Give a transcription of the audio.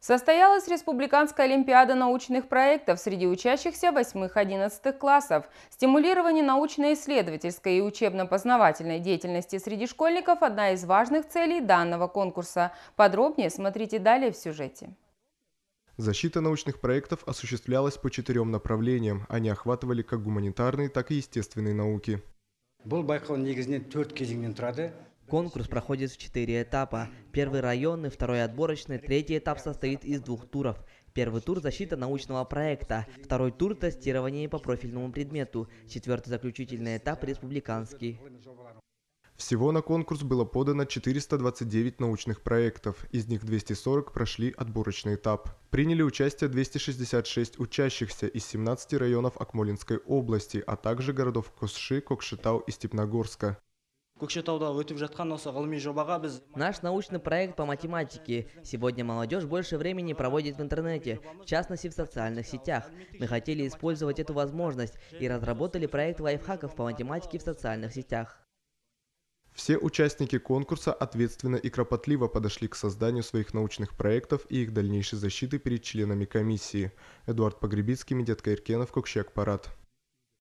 Состоялась Республиканская Олимпиада научных проектов среди учащихся 8-11 классов. Стимулирование научно-исследовательской и учебно-познавательной деятельности среди школьников – одна из важных целей данного конкурса. Подробнее смотрите далее в сюжете. Защита научных проектов осуществлялась по четырем направлениям. Они охватывали как гуманитарные, так и естественные науки. Конкурс проходит в четыре этапа. Первый районный, второй отборочный, третий этап состоит из двух туров. Первый тур – защита научного проекта. Второй тур – тестирование по профильному предмету. Четвертый заключительный этап – республиканский. Всего на конкурс было подано 429 научных проектов, из них 240 прошли отборочный этап. Приняли участие 266 учащихся из 17 районов Акмолинской области, а также городов Косши, Кокшетау и Степногорска. Наш научный проект по математике. Сегодня молодежь больше времени проводит в интернете, в частности в социальных сетях. Мы хотели использовать эту возможность и разработали проект лайфхаков по математике в социальных сетях. Все участники конкурса ответственно и кропотливо подошли к созданию своих научных проектов и их дальнейшей защиты перед членами комиссии. Эдуард Погребицкий, Медет Кайркенов, Кокщак Парад.